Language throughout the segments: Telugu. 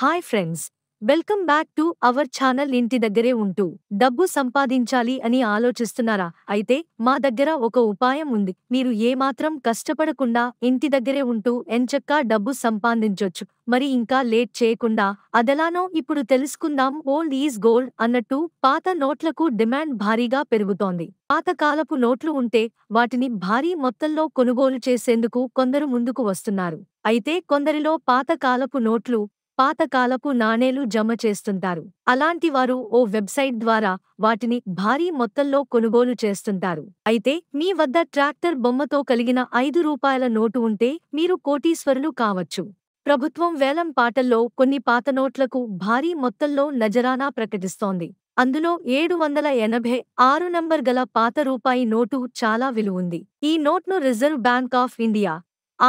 hi friends welcome back to our channel ఇంటి దగ్గరే ఉంటూ డబ్బు సంపాదించాలి అని ఆలోచిస్తున్నారా అయితే మా దగ్గర ఒక ఉపాయం ఉంది మీరు ఏమాత్రం కష్టపడకుండా ఇంటి దగ్గరే ఉంటూ ఎంచక్కా డబ్బు సంపాదించొచ్చు మరి ఇంకా లేట్ చేయకుండా అదెలానో ఇప్పుడు తెలుసుకుందాం ఓల్డ్ ఈజ్ గోల్డ్ అన్నట్టు పాత నోట్లకు డిమాండ్ భారీగా పెరుగుతోంది పాతకాలపు నోట్లు ఉంటే వాటిని భారీ మొత్తంలో కొనుగోలు చేసేందుకు కొందరు ముందుకు వస్తున్నారు అయితే కొందరిలో పాతకాలపు నోట్లు పాతకాలపు నాణేలు జమ చేస్తుంటారు అలాంటివారు ఓ వెబ్సైట్ ద్వారా వాటిని భారీ మొత్తంలో కొనుగోలు చేస్తుంటారు అయితే మీ వద్ద ట్రాక్టర్ బొమ్మతో కలిగిన ఐదు రూపాయల నోటు ఉంటే మీరు కోటీశ్వరులు కావచ్చు ప్రభుత్వం వేలం పాటల్లో కొన్ని పాత నోట్లకు భారీ మొత్తంలో నజరానా ప్రకటిస్తోంది అందులో ఏడు వందల ఎనభై ఆరు నంబర్ గల పాత రూపాయి నోటు చాలా విలువుంది ఈ నోట్ను reserve bank of India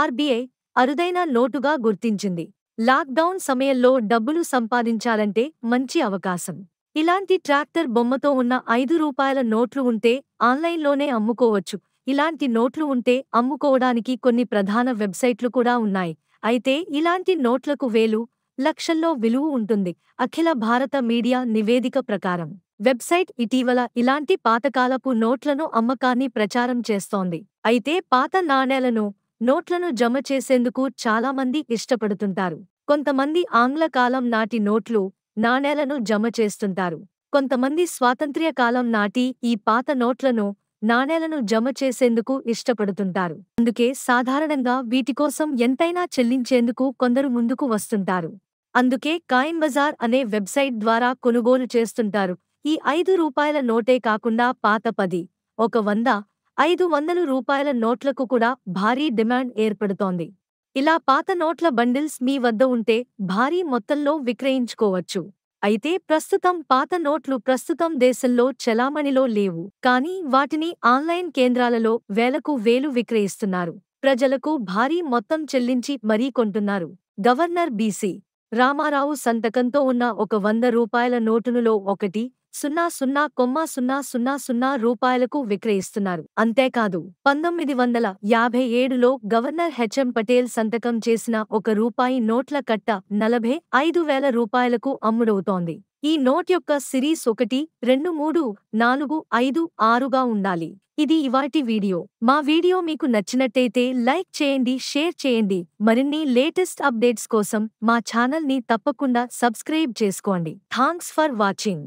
RBI అరుదైన నోటుగా గుర్తించింది లాక్డౌన్ సమయంలో డబ్బులు సంపాదించాలంటే మంచి అవకాశం ఇలాంటి ట్రాక్టర్ బొమ్మతో ఉన్న ఐదు రూపాయల నోట్లు ఉంటే ఆన్లైన్లోనే అమ్ముకోవచ్చు ఇలాంటి నోట్లు ఉంటే అమ్ముకోవడానికి కొన్ని ప్రధాన వెబ్సైట్లు కూడా ఉన్నాయి అయితే ఇలాంటి నోట్లకు వేలు లక్షల్లో విలువ ఉంటుంది అఖిల భారత మీడియా నివేదిక ప్రకారం వెబ్సైట్ ఇటీవల ఇలాంటి పాతకాలపు నోట్లను అమ్మకాన్ని ప్రచారం చేస్తోంది అయితే పాత నాణేలను నోట్లను జమ చేసేందుకు చాలామంది ఇష్టపడుతుంటారు కొంతమంది ఆంగ్ల కాలం నాటి నోట్లు నాణేలను జమ చేస్తుంటారు కొంతమంది స్వాతంత్ర్య కాలం నాటి ఈ పాత నోట్లను నాణేలను జమ చేసేందుకు ఇష్టపడుతుంటారు అందుకే సాధారణంగా వీటికోసం ఎంతైనా చెల్లించేందుకు కొందరు ముందుకు వస్తుంటారు అందుకే కాయిన్ బజార్ అనే వెబ్సైట్ ద్వారా కొనుగోలు చేస్తుంటారు ఈ ఐదు రూపాయల నోటే కాకుండా పాత పది ఒక వంద ఐదు వందల రూపాయల నోట్లకు కూడా భారీ డిమాండ్ ఏర్పడుతోంది ఇలా పాత నోట్ల బండిల్స్ మీ వద్ద ఉంటే భారీ మొత్తంలో విక్రయించుకోవచ్చు అయితే ప్రస్తుతం పాత నోట్లు ప్రస్తుతం దేశంలో చలామణిలో లేవు కానీ వాటిని ఆన్లైన్ కేంద్రాలలో వేలకు వేలు విక్రయిస్తున్నారు ప్రజలకు భారీ మొత్తం చెల్లించి మరీ కొంటున్నారు గవర్నర్ బీసీ రామారావు సంతకంతో ఉన్న ఒక వంద రూపాయల నోటునులో ఒకటి సున్నా సున్నా కొమ్మ సున్నా సున్నా సున్నా రూపాయలకు విక్రయిస్తున్నారు అంతేకాదు పంతొమ్మిది వందల యాభై ఏడులో గవర్నర్ హెచ్ఎం పటేల్ సంతకం చేసిన ఒక రూపాయి నోట్ల కట్ట నలభై ఐదు వేల రూపాయలకు అమ్ముడవుతోంది ఈ నోట్ యొక్క సిరీస్ ఒకటి రెండు మూడు నాలుగు ఐదు ఆరుగా ఉండాలి ఇది ఇవాటి వీడియో మా వీడియో మీకు నచ్చినట్టయితే లైక్ చేయండి షేర్ చేయండి మరిన్ని లేటెస్ట్ అప్డేట్స్ కోసం మా ఛానల్ని తప్పకుండా సబ్స్క్రైబ్ చేసుకోండి థాంక్స్ ఫర్ వాచింగ్